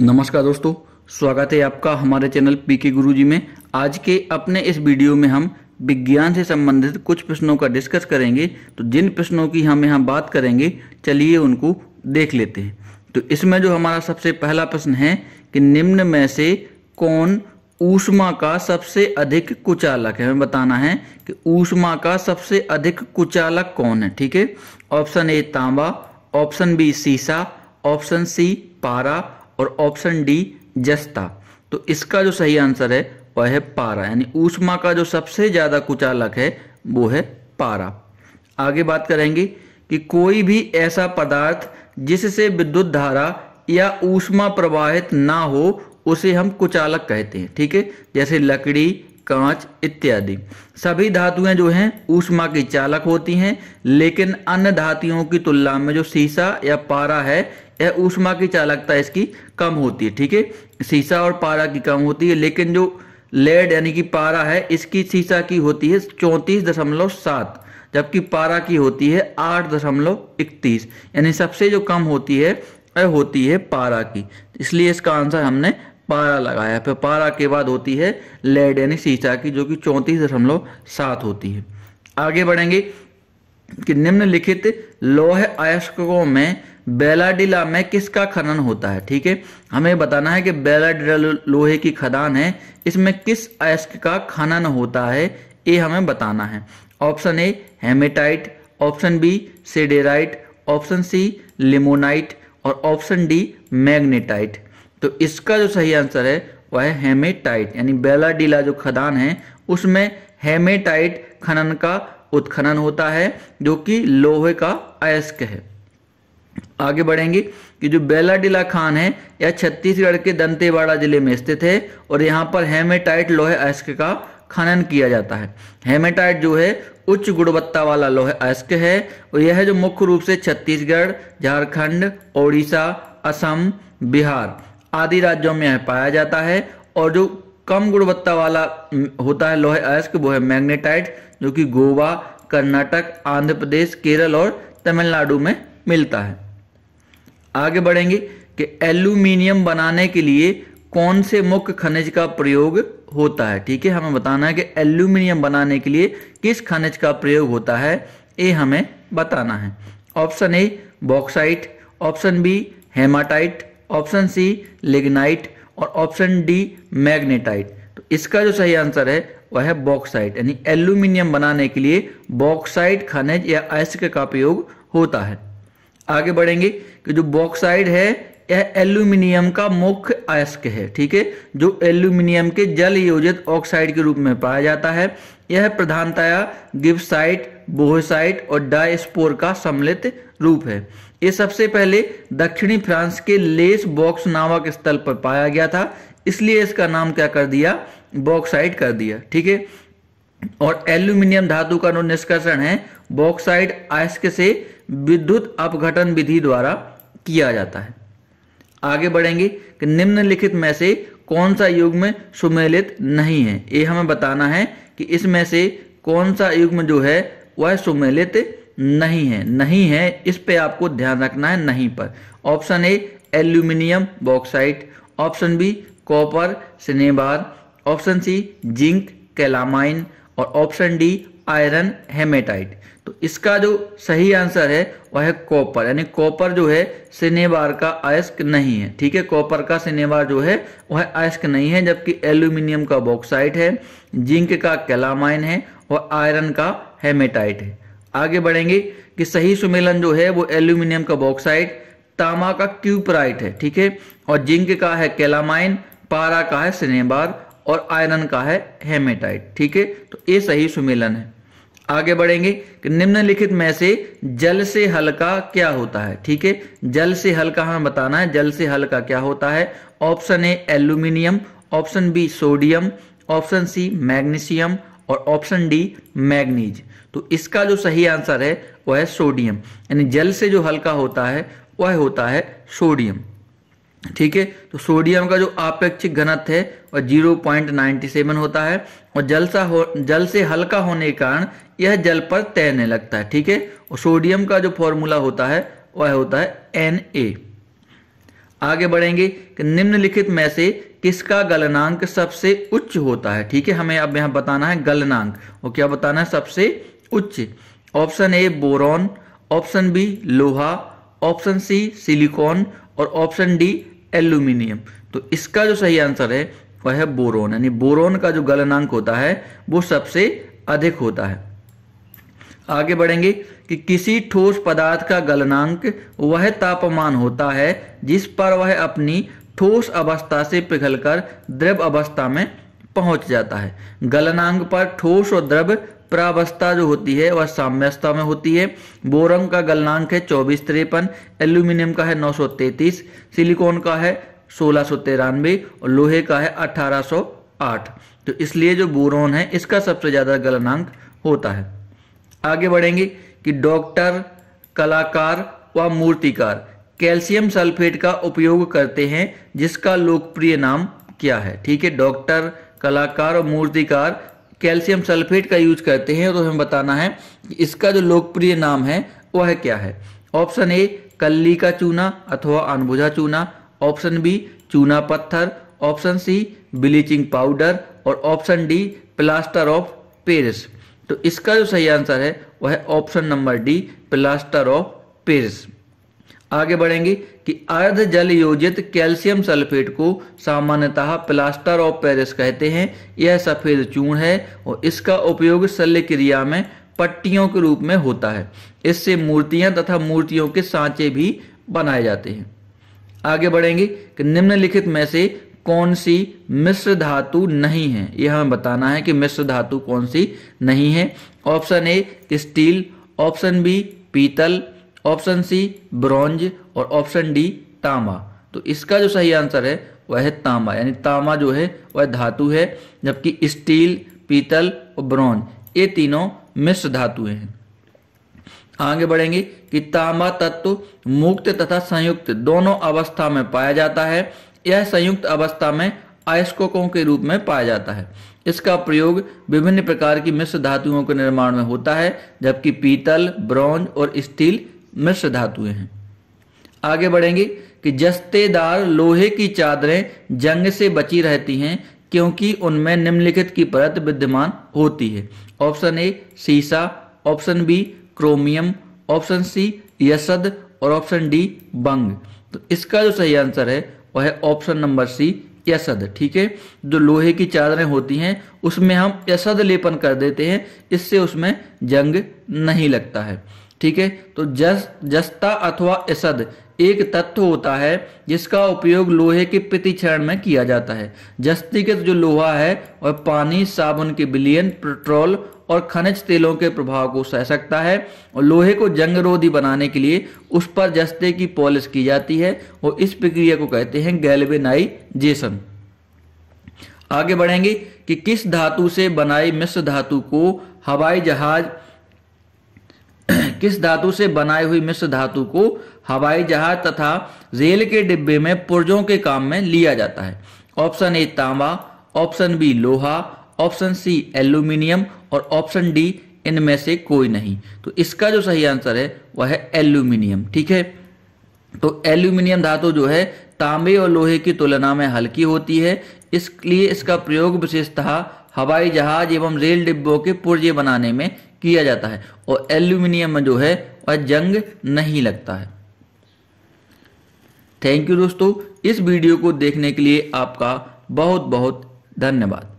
नमस्कार दोस्तों स्वागत है आपका हमारे चैनल पी के गुरु जी में आज के अपने इस वीडियो में हम विज्ञान से संबंधित कुछ प्रश्नों का डिस्कस करेंगे तो जिन प्रश्नों की हम यहाँ बात करेंगे चलिए उनको देख लेते हैं तो इसमें जो हमारा सबसे पहला प्रश्न है कि निम्न में से कौन ऊष्मा का सबसे अधिक कुचालक है हमें बताना है कि ऊष्मा का सबसे अधिक कुचालक कौन है ठीक है ऑप्शन ए तांबा ऑप्शन बी सीसा ऑप्शन सी पारा और ऑप्शन डी जस्ता तो इसका जो सही आंसर है वह है पारा यानी ऊष्मा का जो सबसे ज़्यादा कुचालक है वो है पारा आगे बात करेंगे कि कोई भी ऐसा पदार्थ जिससे विद्युत धारा या ऊष्मा प्रवाहित ना हो उसे हम कुचालक कहते हैं ठीक है जैसे लकड़ी कांच इत्यादि सभी धातुएं जो हैं ऊष्मा की चालक होती हैं लेकिन अन्य धातुओं की तुलना में जो सीसा या पारा है यह ऊष्मा की चालकता इसकी कम होती है ठीक है सीसा और पारा की कम होती है लेकिन जो लेड यानी कि पारा है इसकी सीसा की होती है चौंतीस दशमलव सात जबकि पारा की होती है आठ दशमलव इकतीस यानी सबसे जो कम होती है वह होती है पारा की इसलिए इसका आंसर हमने पारा लगाया फिर पारा के बाद होती है लेड यानी सीसा की जो कि चौंतीस दशमलव सात होती है आगे बढ़ेंगे कि निम्नलिखित लोह अयस्कों में बेलाडिला में किसका खनन होता है ठीक है हमें बताना है कि बेलाडिला लोहे की खदान है इसमें किस अयस्क का खनन होता है ये हमें बताना है option A hematite option B siderite option C limonite और ऑप्शन डी मैग्नेटाइट तो इसका जो सही आंसर है वह है हेमेटाइट यानी बेलाडीला जो खदान है उसमें हेमेटाइट खनन का उत्खनन होता है जो कि लोहे का अयस्क है आगे बढ़ेंगे कि जो बेलाडीला खान है यह छत्तीसगढ़ के दंतेवाड़ा जिले में स्थित है और यहाँ पर हेमेटाइट लोहे अयस्क का खनन किया जाता है हेमेटाइट जो है उच्च गुणवत्ता वाला लोहे अयस्क है और यह जो मुख्य रूप से छत्तीसगढ़ झारखंड ओडिशा असम बिहार आदि राज्यों में यह पाया जाता है और जो कम गुणवत्ता वाला होता है लोहे अयस्क वो है मैग्नेटाइट जो कि गोवा कर्नाटक आंध्र प्रदेश केरल और तमिलनाडु में मिलता है आगे बढ़ेंगे कि एल्यूमिनियम बनाने के लिए कौन से मुख्य खनिज का प्रयोग होता है ठीक है हमें बताना है कि एल्यूमिनियम बनाने के लिए किस खनिज का प्रयोग होता है ये हमें बताना है option A bauxite option B hematite option C lignite और ऑप्शन डी मैग्नेटाइट तो इसका जो सही आंसर है वह है बॉक्साइट यानी एल्यूमिनियम बनाने के लिए बॉक्साइट खनिज या अयस्क का प्रयोग होता है आगे बढ़ेंगे कि जो बॉक्साइड है यह एल्यूमिनियम का मुख्य अयस्क है ठीक है जो एल्यूमिनियम के जल योजित ऑक्साइड के रूप में पाया जाता है यह प्रधानतया गिबसाइट बोहसाइट और डायस्पोर का सम्मिलित रूप है ये सबसे पहले दक्षिणी फ्रांस के लेस बॉक्स नामक स्थल पर पाया गया था इसलिए इसका नाम क्या कर दिया बॉक्साइट कर दिया ठीक है और एल्यूमिनियम धातु का निष्कर्षण है बॉक्साइड आयस्क से विद्युत अपघटन विधि द्वारा किया जाता है आगे बढ़ेंगे कि निम्नलिखित में से कौन सा युग में सुमेलित नहीं है ये हमें बताना है कि इसमें से कौन सा युग्म जो है वह सुमेलित नहीं है नहीं है इस पे आपको ध्यान रखना है नहीं पर option A aluminium bauxite option B copper cinnabar option C zinc calamine और ऑप्शन डी आयरन हेमेटाइट तो इसका जो सही आंसर है वह है कॉपर यानी कॉपर जो है सिनेबार का अयस्क नहीं है ठीक है कॉपर का सिनेबार जो है वह अयस्क नहीं है जबकि एल्यूमिनियम का बॉक्साइट है जिंक का कैलामाइन है और आयरन का हेमेटाइट है आगे बढ़ेंगे कि सही सुमेलन जो है वो एल्यूमिनियम का बॉक्साइड तामा का क्यूपराइट है ठीक है और जिंक का है कैलामाइन पारा का है सिनेबार और आयरन का है हेमेटाइट ठीक है तो ये सही सुमेलन है आगे बढ़ेंगे कि निम्नलिखित में से जल से हल्का क्या होता है ठीक है जल से हल्का हमें बताना है जल से हल्का क्या होता है option A aluminium option B sodium option C magnesium और ऑप्शन डी मैग्नीज तो इसका जो सही आंसर है वह है सोडियम यानी जल से जो हल्का होता है वह होता है सोडियम ठीक है तो सोडियम का जो आपेक्षिक घनत्व है वह जीरो पॉइंट नाइनटी सेवन होता है और जल सा हो जल से हल्का होने के कारण यह जल पर तैरने लगता है ठीक है और सोडियम का जो फॉर्मूला होता है वह होता है एन ए आगे बढ़ेंगे कि निम्नलिखित में से किसका गलनांक सबसे उच्च होता है ठीक है हमें अब यहां बताना है गलनांक और क्या बताना है सबसे उच्च option A boron option B लोहा ऑप्शन सी सिलिकॉन और ऑप्शन डी एल्यूमिनियम तो इसका जो सही आंसर है वह है बोरोन यानी बोरोन का जो गलनांक होता है वो सबसे अधिक होता है आगे बढ़ेंगे कि किसी ठोस पदार्थ का गलनांक वह तापमान होता है जिस पर वह अपनी ठोस अवस्था से पिघलकर द्रव अवस्था में पहुंच जाता है गलनांक पर ठोस और द्रव प्रावस्था जो होती है वह साम्यवस्था में होती है बोरम का गलनांक है चौबीस तिरपन एल्यूमिनियम का है तैतीस सिलिकॉन का है सोलह और लोहे का है 1808 तो इसलिए जो बोरोन है इसका सबसे ज़्यादा गलनांक होता है आगे बढ़ेंगे कि डॉक्टर कलाकार व मूर्तिकार कैल्शियम सल्फेट का उपयोग करते हैं जिसका लोकप्रिय नाम क्या है ठीक है डॉक्टर कलाकार और मूर्तिकार कैल्शियम सल्फेट का यूज करते हैं तो हमें बताना है कि इसका जो लोकप्रिय नाम है वह क्या है ऑप्शन ए कल्ली का चूना अथवा अनबुझा चूना ऑप्शन बी चूना पत्थर ऑप्शन सी ब्लीचिंग पाउडर और option D plaster of Paris तो इसका जो सही आंसर है वह है option number D plaster of Paris आगे बढ़ेंगे कि अर्ध जल योजित कैल्शियम सल्फेट को सामान्यतः प्लास्टर ऑफ पेरिस कहते हैं यह सफेद चूर्ण है और इसका उपयोग शल्य क्रिया में पट्टियों के रूप में होता है इससे मूर्तियां तथा मूर्तियों के सांचे भी बनाए जाते हैं आगे बढ़ेंगे कि निम्नलिखित में से कौन सी मिश्र धातु नहीं है यह हमें बताना है कि मिश्र धातु कौन सी नहीं है option A steel option B पीतल ऑप्शन सी ब्रॉन्ज और ऑप्शन डी तांबा तो इसका जो सही आंसर है वह है तांबा यानी तांबा जो है वह धातु है जबकि स्टील पीतल और ब्रॉन्ज ये तीनों मिश्र धातुएं हैं आगे बढ़ेंगे कि तांबा तत्व मुक्त तथा संयुक्त दोनों अवस्था में पाया जाता है यह संयुक्त अवस्था में आयस्कोकों के रूप में पाया जाता है इसका प्रयोग विभिन्न प्रकार की मिश्र धातुओं के निर्माण में होता है जबकि पीतल ब्रॉन्ज और स्टील मिश्र धातुएं हैं आगे बढ़ेंगे कि जस्तेदार लोहे की चादरें जंग से बची रहती हैं क्योंकि उनमें निम्नलिखित की परत विद्यमान होती है ऑप्शन ए सीसा option B chromium option C यसद और ऑप्शन डी बंग तो इसका जो सही आंसर है वह है ऑप्शन नंबर सी यसद ठीक है जो लोहे की चादरें होती हैं उसमें हम यसद लेपन कर देते हैं इससे उसमें जंग नहीं लगता है ठीक है तो जस जस्ता अथवा यसद एक तत्व होता है जिसका उपयोग लोहे के प्रतिक्षरण में किया जाता है जस्तीकृत जो लोहा है और पानी साबुन के बिलियन पेट्रोल और खनिज तेलों के प्रभाव को सह सकता है और लोहे को जंगरोधी बनाने के लिए उस पर जस्ते की पॉलिश की जाती है और इस प्रक्रिया को कहते हैं गैल्वेनाइजेशन आगे बढ़ेंगे कि किस धातु से बनाई मिश्र धातु को हवाई जहाज किस धातु से बनाई हुई मिश्र धातु को हवाई जहाज तथा रेल के डिब्बे में पुर्जों के काम में लिया जाता है ऑप्शन ए तांबा ऑप्शन बी लोहा ऑप्शन सी एल्यूमिनियम और ऑप्शन डी इनमें से कोई नहीं तो इसका जो सही आंसर है वह है एल्यूमिनियम ठीक है तो एल्यूमिनियम धातु जो है तांबे और लोहे की तुलना में हल्की होती है इसलिए इसका प्रयोग विशेषतः हवाई जहाज एवं रेल डिब्बों के पुर्जे बनाने में किया जाता है और एल्यूमिनियम में जो है वह जंग नहीं लगता है थैंक यू दोस्तों इस वीडियो को देखने के लिए आपका बहुत बहुत धन्यवाद